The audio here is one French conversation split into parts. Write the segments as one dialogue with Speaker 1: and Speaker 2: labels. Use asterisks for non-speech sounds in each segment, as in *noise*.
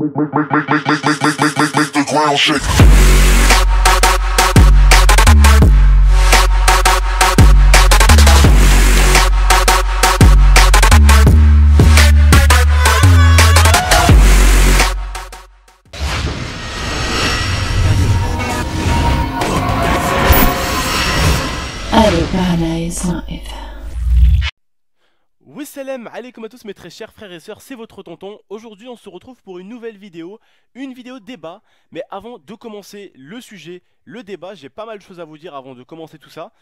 Speaker 1: Make, make, make, make, make, make, make, make, make, make the ground shake. allez comme à tous mes très chers frères et sœurs, c'est votre tonton. Aujourd'hui on se retrouve pour une nouvelle vidéo, une vidéo débat. Mais avant de commencer le sujet, le débat, j'ai pas mal de choses à vous dire avant de commencer tout ça.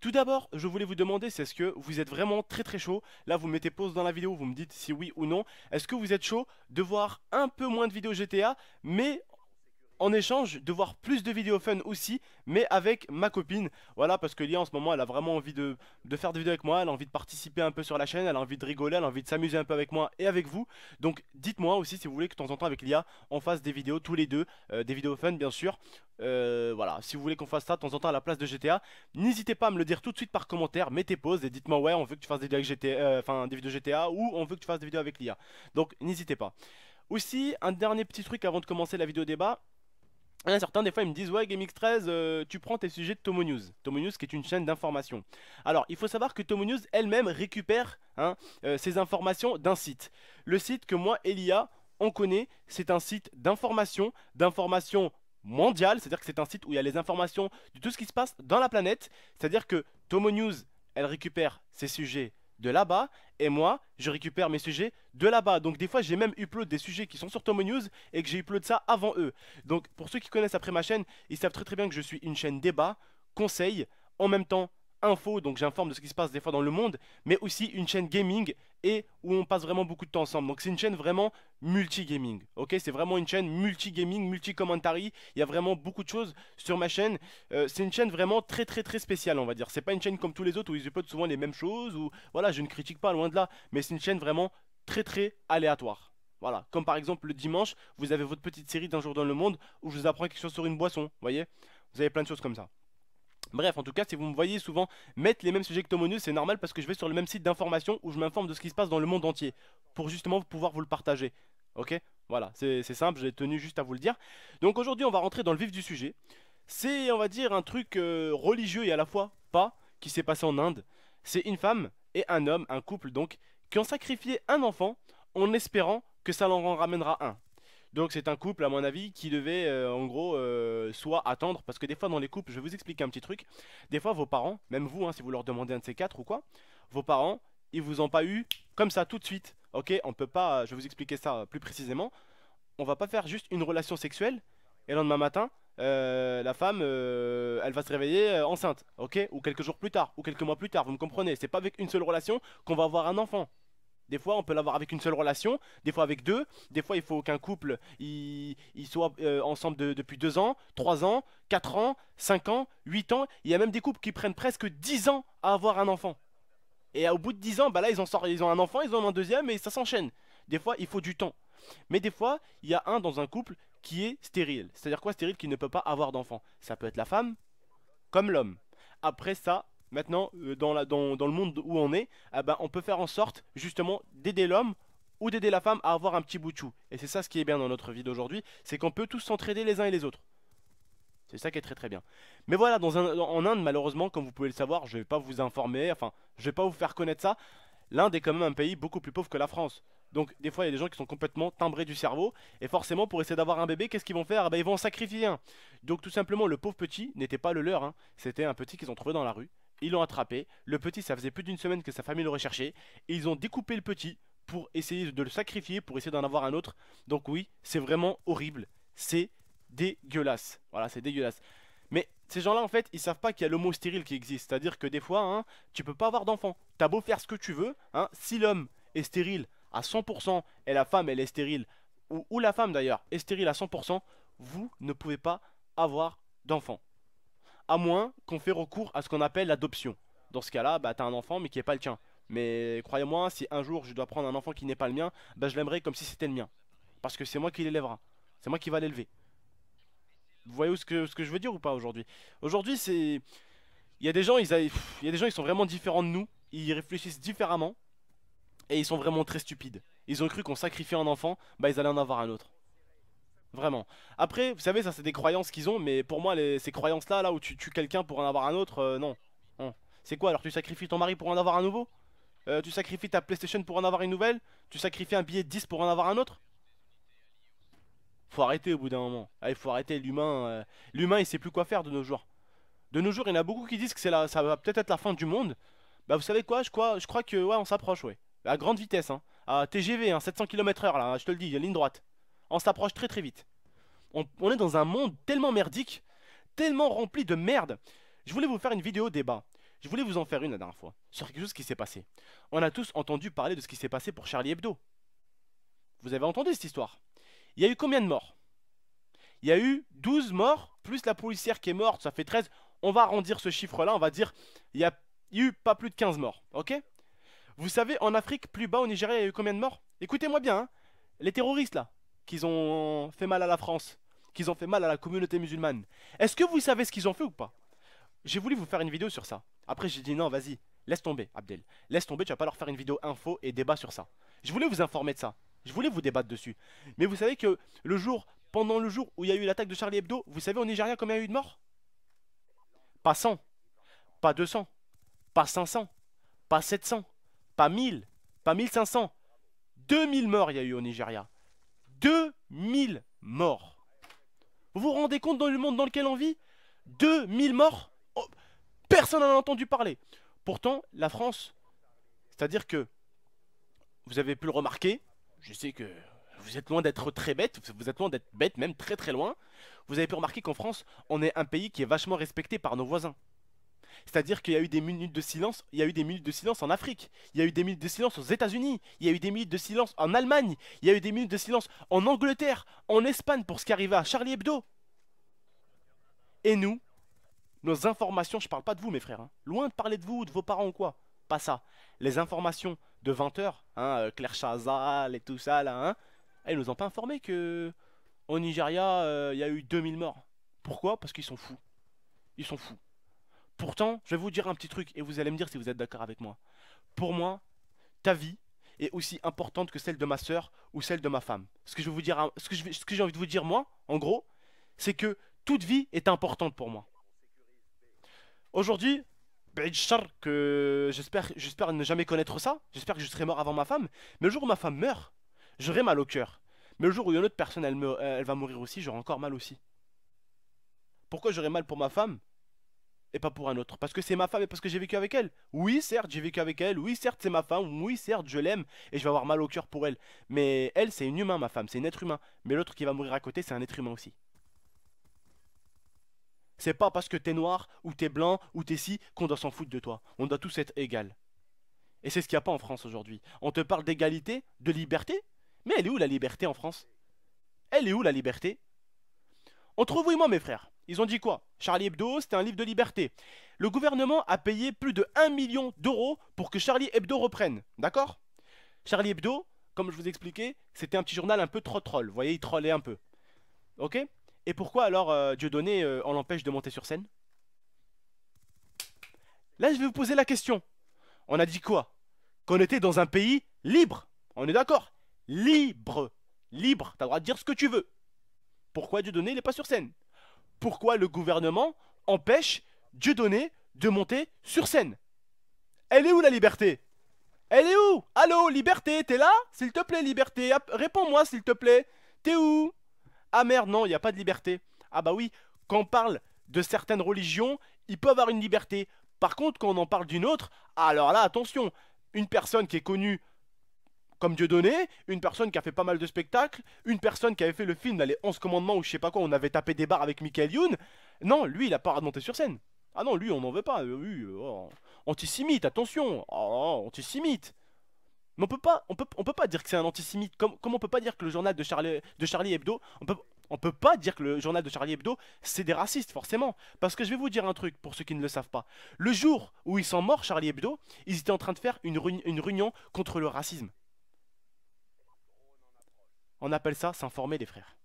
Speaker 1: Tout d'abord, je voulais vous demander, c'est est-ce que vous êtes vraiment très très chaud Là, vous mettez pause dans la vidéo, vous me dites si oui ou non. Est-ce que vous êtes chaud de voir un peu moins de vidéos GTA, mais en échange de voir plus de vidéos fun aussi, mais avec ma copine. Voilà, parce que Lia en ce moment, elle a vraiment envie de, faire des vidéos avec moi, elle a envie de participer un peu sur la chaîne, elle a envie de rigoler, elle a envie de s'amuser un peu avec moi et avec vous. Donc dites-moi aussi si vous voulez que de temps en temps avec Lia, on fasse des vidéos tous les deux, euh, des vidéos fun bien sûr. Euh, voilà, si vous voulez qu'on fasse ça de temps en temps à la place de GTA, n'hésitez pas à me le dire tout de suite par commentaire, mettez pause et dites-moi ouais, on veut que tu fasses des vidéos GTA, euh, enfin des vidéos GTA ou on veut que tu fasses des vidéos avec Lia. Donc n'hésitez pas. Aussi, un dernier petit truc avant de commencer la vidéo débat, il certains, des fois, ils me disent Ouais, GameX13, euh, tu prends tes sujets de Tomo News. Tomo News, qui est une chaîne d'information. Alors, il faut savoir que Tomo News elle-même récupère hein, euh, informations d'un site. Le site que moi, Elia, on connaît, c'est un site d'information, d'information mondiale, c'est-à-dire que c'est un site où il y a les informations de tout ce qui se passe dans la planète. C'est-à-dire que Tomo News, elle récupère ses sujets de là-bas et moi je récupère mes sujets de là-bas. Donc des fois j'ai même upload des sujets qui sont sur Tomo News et que j'ai upload ça avant eux. Donc pour ceux qui connaissent après ma chaîne, ils savent très très bien que je suis une chaîne débat, conseil, en même temps info, donc j'informe de ce qui se passe des fois dans le monde, mais aussi une chaîne gaming et où on passe vraiment beaucoup de temps ensemble. Donc c'est une chaîne vraiment multi-gaming, ok C'est vraiment une chaîne multi-gaming, multi-commentary, il y a vraiment beaucoup de choses sur ma chaîne. Euh, c'est une chaîne vraiment très très très spéciale, on va dire. C'est pas une chaîne comme tous les autres où ils uploadent souvent les mêmes choses, ou voilà, je ne critique pas, loin de là, mais c'est une chaîne vraiment très très aléatoire. Voilà, comme par exemple le dimanche, vous avez votre petite série d'un jour dans le monde où je vous apprends quelque chose sur une boisson, voyez Vous avez plein de choses comme ça. Bref, en tout cas, si vous me voyez souvent mettre les mêmes sujets que Tomonus, c'est normal parce que je vais sur le même site d'information où je m'informe de ce qui se passe dans le monde entier, pour justement pouvoir vous le partager. Ok Voilà, c'est simple, j'ai tenu juste à vous le dire. Donc aujourd'hui, on va rentrer dans le vif du sujet. C'est, on va dire, un truc euh, religieux et à la fois pas, qui s'est passé en Inde. C'est une femme et un homme, un couple donc, qui ont sacrifié un enfant en espérant que ça leur en ramènera un. Donc c'est un couple, à mon avis, qui devait euh, en gros euh, soit attendre, parce que des fois dans les couples, je vais vous expliquer un petit truc, des fois vos parents, même vous, hein, si vous leur demandez un de ces quatre ou quoi, vos parents, ils vous ont pas eu comme ça tout de suite. Ok, on peut pas, je vais vous expliquer ça plus précisément. On va pas faire juste une relation sexuelle et le lendemain matin, euh, la femme, elle va se réveiller enceinte, ok Ou quelques jours plus tard, ou quelques mois plus tard, vous me comprenez C'est pas avec une seule relation qu'on va avoir un enfant, des fois, on peut l'avoir avec une seule relation, des fois avec deux, des fois, il faut qu'un couple il, soit euh, ensemble depuis deux ans, trois ans, quatre ans, cinq ans, huit ans. Il y a même des couples qui prennent presque dix ans à avoir un enfant. Et au bout de dix ans, bah là, ils, ils ont un enfant, ils ont un deuxième et ça s'enchaîne. Des fois, il faut du temps. Mais des fois, il y a un dans un couple qui est stérile. C'est-à-dire quoi stérile Qui ne peut pas avoir d'enfant. Ça peut être la femme comme l'homme. Après ça, Maintenant, euh, dans, le monde où on est, ah bah, on peut faire en sorte justement d'aider l'homme ou d'aider la femme à avoir un petit bout de chou. Et c'est ça ce qui est bien dans notre vie d'aujourd'hui, c'est qu'on peut tous s'entraider les uns et les autres. C'est ça qui est très très bien. Mais voilà, en Inde, malheureusement, comme vous pouvez le savoir, je vais pas vous informer, enfin, je vais pas vous faire connaître ça. L'Inde est quand même un pays beaucoup plus pauvre que la France. Donc des fois il y a des gens qui sont complètement timbrés du cerveau et forcément pour essayer d'avoir un bébé qu'est-ce qu'ils vont faire ah bah, Ils vont en sacrifier un. Donc tout simplement le pauvre petit n'était pas le leur, hein. c'était un petit qu'ils ont trouvé dans la rue ils l'ont attrapé. Le petit, ça faisait plus d'une semaine que sa famille le recherchait. Et ils ont découpé le petit pour essayer de le sacrifier, pour essayer d'en avoir un autre. Donc oui, c'est vraiment horrible. C'est dégueulasse. Voilà, c'est dégueulasse. Mais ces gens-là, en fait, ils savent pas qu'il y a l'homo stérile qui existe. C'est-à-dire que des fois, hein, tu peux pas avoir d'enfant. T'as beau faire ce que tu veux, hein, si l'homme est stérile à 100% et la femme, elle est stérile, ou, ou la femme d'ailleurs, est stérile à 100%, vous ne pouvez pas avoir d'enfant à moins qu'on fait recours à ce qu'on appelle l'adoption. Dans ce cas-là, bah, t'as un enfant mais qui n'est pas le tien. Mais croyez-moi, si un jour je dois prendre un enfant qui n'est pas le mien, bah, je l'aimerai comme si c'était le mien. Parce que c'est moi qui l'élèvera. C'est moi qui va l'élever. Vous voyez ce que, je veux dire ou pas aujourd'hui Aujourd'hui, c'est... Il y, a des gens, ils il y a des gens, ils sont vraiment différents de nous. Ils réfléchissent différemment. Et ils sont vraiment très stupides. Ils ont cru qu'on sacrifiait un enfant, bah ils allaient en avoir un autre. Vraiment. Après, vous savez, ça c'est des croyances qu'ils ont, mais pour moi, ces croyances-là, là où tu tues quelqu'un pour en avoir un autre, euh, non. C'est quoi alors Tu sacrifies ton mari pour en avoir un nouveau euh, Tu sacrifies ta PlayStation pour en avoir une nouvelle Tu sacrifies un billet de 10 pour en avoir un autre Faut arrêter au bout d'un moment. Il faut arrêter, l'humain, euh, l'humain il sait plus quoi faire de nos jours. De nos jours, il y en a beaucoup qui disent que c'est la, ça va peut-être être la fin du monde. Bah vous savez quoi je crois, je crois que ouais, on s'approche, ouais. À grande vitesse, hein. À TGV, hein, 700 km/h là, hein, je te le dis, il y a ligne droite. On s'approche très très vite. On, est dans un monde tellement merdique, tellement rempli de merde. Je voulais vous faire une vidéo débat. Je voulais vous en faire une la dernière fois, sur quelque chose qui s'est passé. On a tous entendu parler de ce qui s'est passé pour Charlie Hebdo. Vous avez entendu cette histoire Il y a eu combien de morts Il y a eu 12 morts, plus la policière qui est morte, ça fait 13. On va arrondir ce chiffre-là, on va dire il y a eu pas plus de 15 morts, ok Vous savez, en Afrique, plus bas au Nigeria, il y a eu combien de morts Écoutez-moi bien, hein. les terroristes là, qu'ils ont fait mal à la France, qu'ils ont fait mal à la communauté musulmane. Est-ce que vous savez ce qu'ils ont fait ou pas J'ai voulu vous faire une vidéo sur ça. Après, j'ai dit non, vas-y, laisse tomber, Abdel. Laisse tomber, tu vas pas leur faire une vidéo info et débat sur ça. Je voulais vous informer de ça. Je voulais vous débattre dessus. Mais vous savez que le jour, pendant le jour où il y a eu l'attaque de Charlie Hebdo, vous savez au Nigeria combien il y a eu de morts Pas 100, pas 200, pas 500, pas 700, pas 1000, pas 1500. 2000 morts il y a eu au Nigeria. 2000 morts. Vous vous rendez compte dans le monde dans lequel on vit 2000 morts oh, Personne n'en a entendu parler. Pourtant, la France, c'est-à-dire que vous avez pu le remarquer, je sais que vous êtes loin d'être très bête, vous êtes loin d'être bête, même très très loin. Vous avez pu remarquer qu'en France, on est un pays qui est vachement respecté par nos voisins. C'est-à-dire qu'il y a eu des minutes de silence, il y a eu des minutes de silence en Afrique, il y a eu des minutes de silence aux États-Unis, il y a eu des minutes de silence en Allemagne, il y a eu des minutes de silence en Angleterre, en Espagne pour ce qui arrivait à Charlie Hebdo. Et nous, nos informations, je parle pas de vous mes frères, hein. loin de parler de vous ou de vos parents ou quoi, pas ça. Les informations de 20h, hein, euh, Claire Chazal et tout ça là, hein, elles nous ont pas informé que au Nigeria, euh, il y a eu 2000 morts. Pourquoi Parce qu'ils sont fous. Ils sont fous. Pourtant, je vais vous dire un petit truc et vous allez me dire si vous êtes d'accord avec moi. Pour moi, ta vie est aussi importante que celle de ma soeur ou celle de ma femme. Ce que je dire, hein, j'ai envie de vous dire moi, en gros, c'est que toute vie est importante pour moi. Aujourd'hui, ben, j'espère, ne jamais connaître ça. J'espère que je serai mort avant ma femme. Mais le jour où ma femme meurt, j'aurai mal au cœur. Mais le jour où une autre personne, elle va mourir aussi, j'aurai encore mal aussi. Pourquoi j'aurai mal pour ma femme et pas pour un autre. Parce que c'est ma femme et parce que j'ai vécu avec elle. Oui, certes, j'ai vécu avec elle. Oui, certes, c'est ma femme. Oui, certes, je l'aime et je vais avoir mal au cœur pour elle. Mais elle, c'est une humain, ma femme, c'est un être humain. Mais l'autre qui va mourir à côté, c'est un être humain aussi. C'est pas parce que t'es noir ou t'es blanc ou t'es si qu'on doit s'en foutre de toi. On doit tous être égal. Et c'est ce qu'il n'y a pas en France aujourd'hui. On te parle d'égalité, de liberté, mais elle est où la liberté en France Elle est où la liberté entre vous et moi, mes frères, ils ont dit quoi Charlie Hebdo, c'était un livre de liberté. Le gouvernement a payé plus de 1 million d'euros pour que Charlie Hebdo reprenne, d'accord Charlie Hebdo, comme je vous expliquais, c'était un petit journal un peu trop troll, vous voyez, il trollait un peu. Ok Et pourquoi alors euh, Dieu Dieudonné, euh, on l'empêche de monter sur scène Là, je vais vous poser la question. On a dit quoi Qu'on était dans un pays libre. On est d'accord Libre. Libre. T'as le droit de dire ce que tu veux. Pourquoi Dieudonné n'est pas sur scène Pourquoi le gouvernement empêche Dieudonné de monter sur scène Elle est où la liberté Elle est où Allô, liberté, t'es là S'il te plaît, liberté, réponds-moi s'il te plaît. T'es où Ah merde, non, il n'y a pas de liberté. Ah bah oui, quand on parle de certaines religions, il peut avoir une liberté. Par contre, quand on en parle d'une autre, alors là, attention, une personne qui est connue comme Dieu donné, une personne qui a fait pas mal de spectacles, une personne qui avait fait le film, les 11 commandements ou je sais pas quoi, on avait tapé des barres avec Michael Youn. Non, lui, il a pas remonté sur scène. Ah non, lui, on n'en veut pas. Euh, euh, oh, antisémite, attention. Oh, oh, antisémite. Mais on peut pas, on peut, on peut pas dire que c'est un antisémite. Comme, comme on peut pas dire que le journal de Charlie, de Charlie Hebdo, on peut, on peut pas dire que le journal de Charlie Hebdo, c'est des racistes, forcément. Parce que je vais vous dire un truc, pour ceux qui ne le savent pas. Le jour où ils sont morts, Charlie Hebdo, ils étaient en train de faire une, une réunion contre le racisme. On appelle ça s'informer des frères.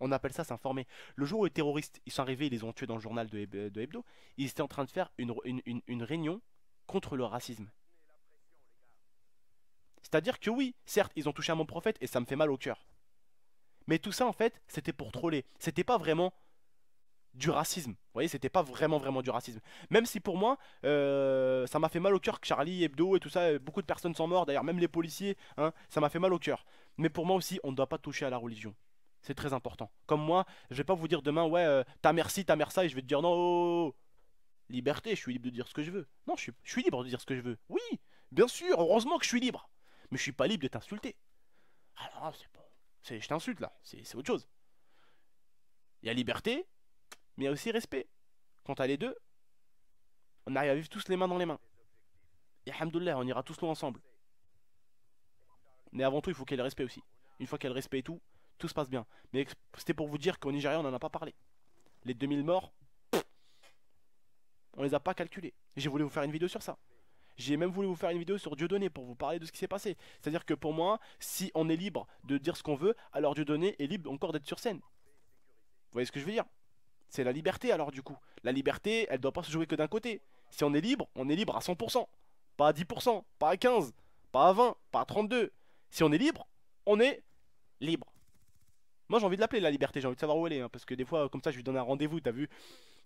Speaker 1: On appelle ça s'informer. Le jour où les terroristes ils sont arrivés, ils les ont tués dans le journal de, euh, Hebdo, ils étaient en train de faire une, réunion contre le racisme. C'est-à-dire que oui, certes, ils ont touché à mon prophète et ça me fait mal au cœur. Mais tout ça, en fait, c'était pour troller. C'était pas vraiment du racisme. Vous voyez, c'était pas vraiment vraiment du racisme. Même si pour moi, euh, ça m'a fait mal au cœur que Charlie Hebdo et tout ça, euh, beaucoup de personnes sont mortes, d'ailleurs même les policiers, hein, ça m'a fait mal au cœur. Mais pour moi aussi, on ne doit pas toucher à la religion. C'est très important. Comme moi, je vais pas vous dire demain, ouais, euh, ta merci, ta merci, et je vais te dire non, oh, oh, oh, liberté, je suis libre de dire ce que je veux. Non, je suis, libre de dire ce que je veux. Oui, bien sûr, heureusement que je suis libre. Mais je suis pas libre de t'insulter. Alors, ah c'est je t'insulte là, c'est, autre chose. Il y a liberté, mais il y a aussi respect. Quand à les deux, on arrive à vivre tous les mains dans les mains. Et Alhamdoulilah, on ira tous loin ensemble. Mais avant tout, il faut qu'elle y ait le respect aussi. Une fois qu'elle respecte respect et tout, tout se passe bien. Mais c'était pour vous dire qu'au Nigeria, on n'en a pas parlé. Les 2000 morts, on les a pas calculés. J'ai voulu vous faire une vidéo sur ça. J'ai même voulu vous faire une vidéo sur Dieudonné pour vous parler de ce qui s'est passé. C'est-à-dire que pour moi, si on est libre de dire ce qu'on veut, alors Dieudonné est libre encore d'être sur scène. Vous voyez ce que je veux dire C'est la liberté alors du coup. La liberté, elle doit pas se jouer que d'un côté. Si on est libre, on est libre à 100%. Pas à 10%, pas à 15%, pas à 20%, pas à 32%. Si on est libre, on est libre. Moi j'ai envie de l'appeler la liberté, j'ai envie de savoir où elle est, hein, parce que des fois comme ça je lui donne un rendez-vous, t'as vu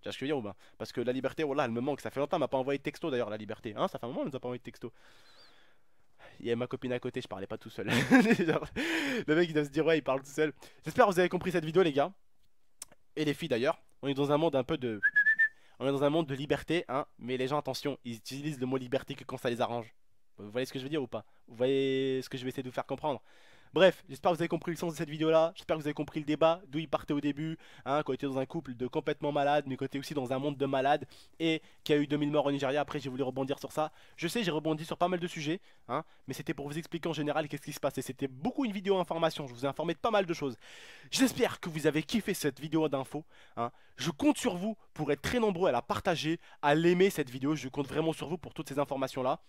Speaker 1: Tu ce que je veux dire Parce que la liberté, oh là, elle me manque, ça fait longtemps, elle m'a pas envoyé de texto d'ailleurs la liberté, hein, ça fait un moment elle nous a pas envoyé de texto. Il y avait ma copine à côté, je parlais pas tout seul. *laughs* le mec il doit se dire ouais, il parle tout seul. J'espère que vous avez compris cette vidéo les gars, et les filles d'ailleurs, on est dans un monde un peu de... *laughs* On est dans un monde de liberté, hein, mais les gens attention, ils utilisent le mot liberté que quand ça les arrange. Vous voyez ce que je veux dire ou pas Vous voyez ce que je vais essayer de vous faire comprendre Bref, j'espère que vous avez compris le sens de cette vidéo-là, j'espère que vous avez compris le débat, d'où il partait au début, hein, qu'on était dans un couple de complètement malades, mais qu'on était aussi dans un monde de malades, et qu'il y a eu 2000 morts au Nigeria, après j'ai voulu rebondir sur ça. Je sais, j'ai rebondi sur pas mal de sujets, hein, mais c'était pour vous expliquer en général qu'est-ce qui se passait. C'était beaucoup une vidéo information, je vous ai informé de pas mal de choses. J'espère que vous avez kiffé cette vidéo d'info, hein. je compte sur vous pour être très nombreux à la partager, à l'aimer cette vidéo, je compte vraiment sur vous pour toutes ces informations-là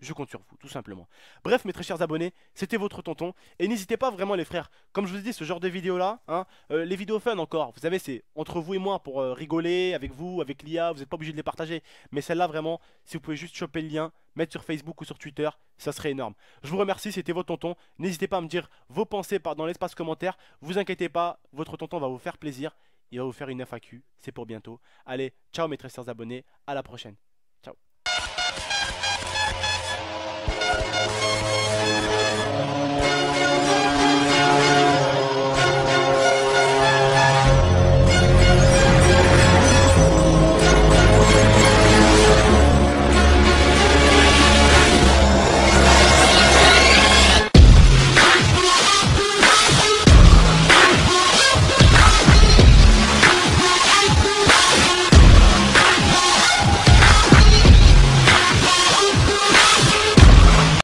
Speaker 1: je compte sur vous, tout simplement. Bref, mes très chers abonnés, c'était votre tonton. Et n'hésitez pas vraiment, les frères. Comme je vous ai dit, ce genre de vidéos-là, hein, euh, les vidéos fun encore, vous savez, c'est entre vous et moi pour euh, rigoler avec vous, avec l'IA. Vous n'êtes pas obligé de les partager. Mais celle-là, vraiment, si vous pouvez juste choper le lien, mettre sur Facebook ou sur Twitter, ça serait énorme. Je vous remercie, c'était votre tonton. N'hésitez pas à me dire vos pensées dans l'espace commentaire. Vous inquiétez pas, votre tonton va vous faire plaisir. Il va vous faire une FAQ, c'est pour bientôt. Allez, ciao mes très chers abonnés, à la prochaine. Bye.